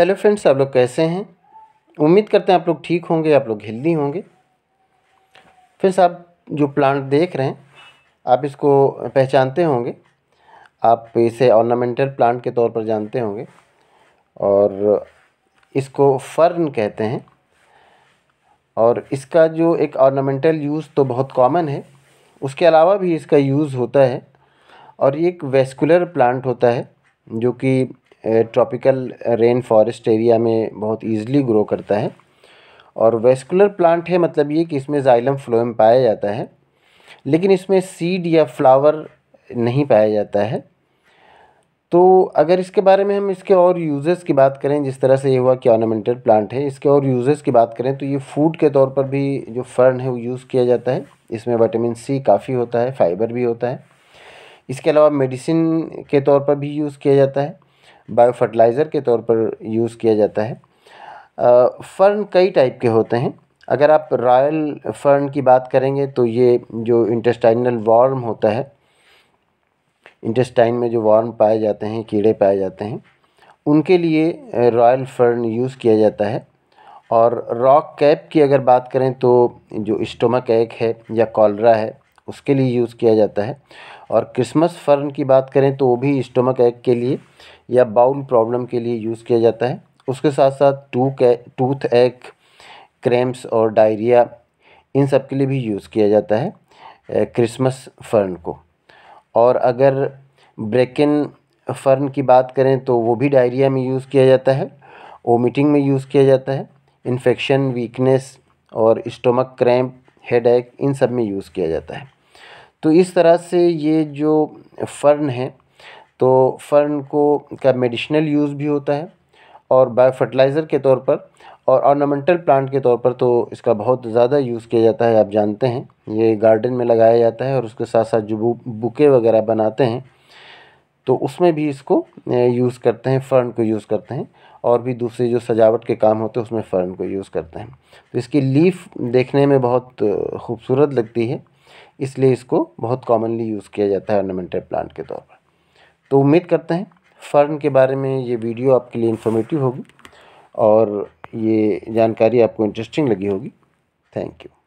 hello friends आप लोग कैसे हैं उम्मीद करते हैं आप लोग ठीक होंगे आप लोग हेल्दी होंगे फ्रेंड्स आप जो प्लांट देख रहे हैं आप इसको पहचानते होंगे आप इसे ऑर्नामेंटल प्लांट के तौर पर जानते होंगे और इसको फर्न कहते हैं और इसका जो एक ऑर्नामेंटल यूज़ तो बहुत कॉमन है उसके अलावा भी इसका यूज़ होता है और ये एक वेस्कुलर प्लांट होता है जो कि ट्रॉपिकल रेन फॉरेस्ट एरिया में बहुत ईजिली ग्रो करता है और वेस्कुलर प्लांट है मतलब ये कि इसमें जाइलम फ्लोएम पाया जाता है लेकिन इसमें सीड या फ्लावर नहीं पाया जाता है तो अगर इसके बारे में हम इसके और यूजेस की बात करें जिस तरह से ये हुआ कि ऑर्नामेंटल प्लांट है इसके और यूजेस की बात करें तो ये फूड के तौर पर भी जो फर्न है वो यूज़ किया जाता है इसमें विटामिन सी काफ़ी होता है फाइबर भी होता है इसके अलावा मेडिसिन के तौर पर भी यूज़ किया जाता है बायो फर्टिलाइज़र के तौर पर यूज़ किया जाता है फ़र्न कई टाइप के होते हैं अगर आप रॉयल फ़र्न की बात करेंगे तो ये जो इंटेस्टाइनल वार्म होता है इंटेस्टाइन में जो वार्म पाए जाते हैं कीड़े पाए जाते हैं उनके लिए रॉयल फ़र्न यूज़ किया जाता है और रॉक कैप की अगर बात करें तो जो इस्टोमक एक है या कॉलरा है उसके लिए यूज़ किया जाता है और क्रिसमस फ़र्न की बात करें तो वो भी इस्टोमक एक के लिए या बाउल प्रॉब्लम के लिए यूज़ किया जाता है उसके साथ साथ टू टूथ एग क्रेम्स और डायरिया इन सब के लिए भी यूज़ किया जाता है क्रिसमस फर्न को और अगर ब्रेकिन फर्न की बात करें तो वो भी डायरिया में यूज़ किया जाता है ओमिटिंग में यूज़ किया जाता है इन्फेक्शन वीकनेस और स्टोमक क्रैम्प हेड इन सब में यूज़ किया जाता है तो इस तरह से ये जो फर्न है तो फ़र्न को का मेडिशनल यूज़ भी होता है और बायो फर्टिलाइज़र के तौर पर और ऑर्नामेंटल प्लांट के तौर पर तो इसका बहुत ज़्यादा यूज़ किया जाता है आप जानते हैं ये गार्डन में लगाया जाता है और उसके साथ साथ जो बुके वगैरह बनाते हैं तो उसमें भी इसको यूज़ करते हैं फ़र्न को यूज़ करते हैं और भी दूसरे जो सजावट के काम होते हैं उसमें फ़र्न को यूज़ करते हैं तो इसकी लीफ देखने में बहुत खूबसूरत लगती है इसलिए इसको बहुत कॉमनली यूज़ किया जाता है ऑर्नामेंटल प्लांट के तौर पर तो उम्मीद करते हैं फ़र्न के बारे में ये वीडियो आपके लिए इन्फॉर्मेटिव होगी और ये जानकारी आपको इंटरेस्टिंग लगी होगी थैंक यू